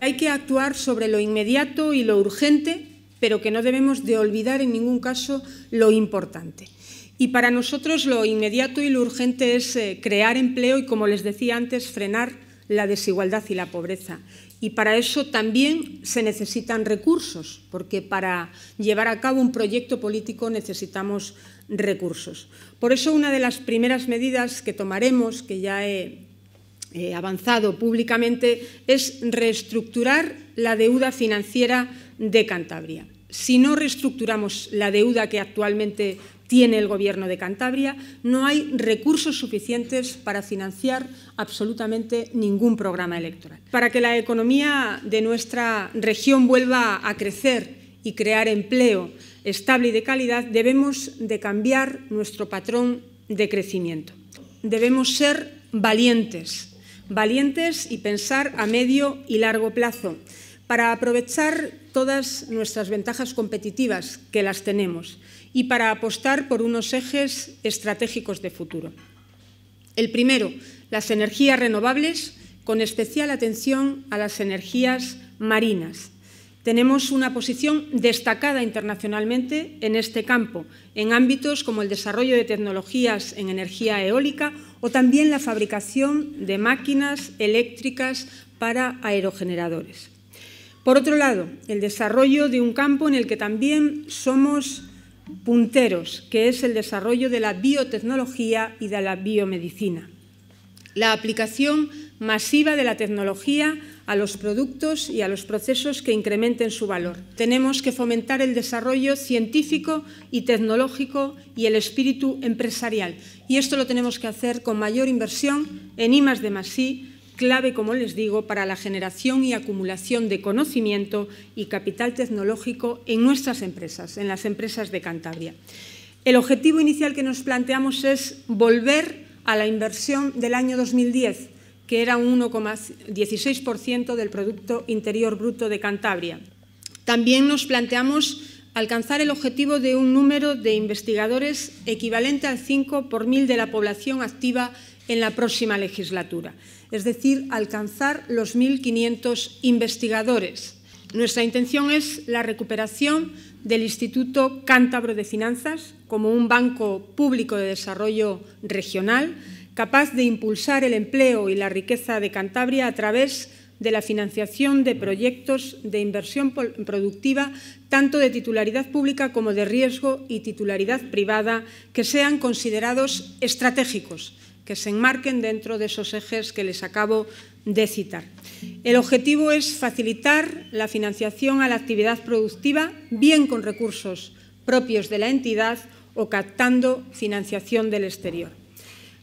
Hay que actuar sobre lo inmediato y lo urgente, pero que no debemos de olvidar en ningún caso lo importante. Y para nosotros lo inmediato y lo urgente es eh, crear empleo y, como les decía antes, frenar la desigualdad y la pobreza. Y para eso también se necesitan recursos, porque para llevar a cabo un proyecto político necesitamos recursos. Por eso una de las primeras medidas que tomaremos, que ya he avanzado públicamente, es reestructurar la deuda financiera de Cantabria. Si no reestructuramos la deuda que actualmente tiene el Gobierno de Cantabria, no hay recursos suficientes para financiar absolutamente ningún programa electoral. Para que la economía de nuestra región vuelva a crecer y crear empleo estable y de calidad, debemos de cambiar nuestro patrón de crecimiento. Debemos ser valientes, valientes y pensar a medio y largo plazo para aprovechar todas nuestras ventajas competitivas, que las tenemos, y para apostar por unos ejes estratégicos de futuro. El primero, las energías renovables, con especial atención a las energías marinas. Tenemos una posición destacada internacionalmente en este campo, en ámbitos como el desarrollo de tecnologías en energía eólica o también la fabricación de máquinas eléctricas para aerogeneradores. Por otro lado, el desarrollo de un campo en el que también somos punteros, que es el desarrollo de la biotecnología y de la biomedicina. La aplicación masiva de la tecnología a los productos y a los procesos que incrementen su valor. Tenemos que fomentar el desarrollo científico y tecnológico y el espíritu empresarial. Y esto lo tenemos que hacer con mayor inversión en Masí clave, como les digo, para la generación y acumulación de conocimiento y capital tecnológico en nuestras empresas, en las empresas de Cantabria. El objetivo inicial que nos planteamos es volver a la inversión del año 2010, que era un 1,16% del Producto Interior Bruto de Cantabria. También nos planteamos alcanzar el objetivo de un número de investigadores equivalente al 5 por mil de la población activa en la próxima legislatura, es decir, alcanzar los 1.500 investigadores. Nuestra intención es la recuperación del Instituto Cántabro de Finanzas como un banco público de desarrollo regional capaz de impulsar el empleo y la riqueza de Cantabria a través de la financiación de proyectos de inversión productiva, tanto de titularidad pública como de riesgo y titularidad privada, que sean considerados estratégicos se enmarquen dentro de esos ejes que les acabo de citar. El objetivo es facilitar la financiación a la actividad productiva, bien con recursos propios de la entidad o captando financiación del exterior.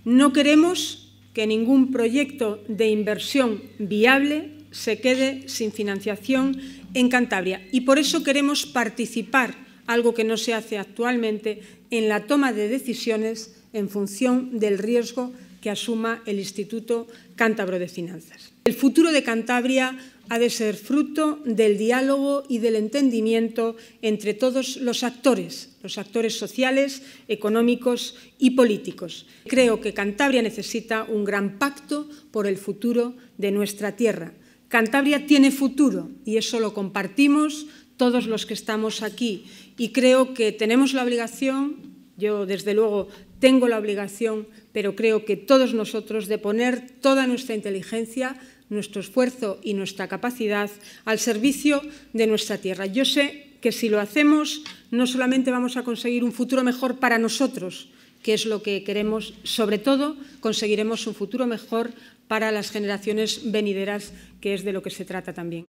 No queremos que ningún proyecto de inversión viable se quede sin financiación en Cantabria y por eso queremos participar, algo que no se hace actualmente, en la toma de decisiones en función del riesgo que asuma el Instituto Cántabro de Finanzas. El futuro de Cantabria ha de ser fruto del diálogo y del entendimiento entre todos los actores, los actores sociales, económicos y políticos. Creo que Cantabria necesita un gran pacto por el futuro de nuestra tierra. Cantabria tiene futuro y eso lo compartimos todos los que estamos aquí y creo que tenemos la obligación yo, desde luego, tengo la obligación, pero creo que todos nosotros, de poner toda nuestra inteligencia, nuestro esfuerzo y nuestra capacidad al servicio de nuestra tierra. Yo sé que si lo hacemos, no solamente vamos a conseguir un futuro mejor para nosotros, que es lo que queremos, sobre todo conseguiremos un futuro mejor para las generaciones venideras, que es de lo que se trata también.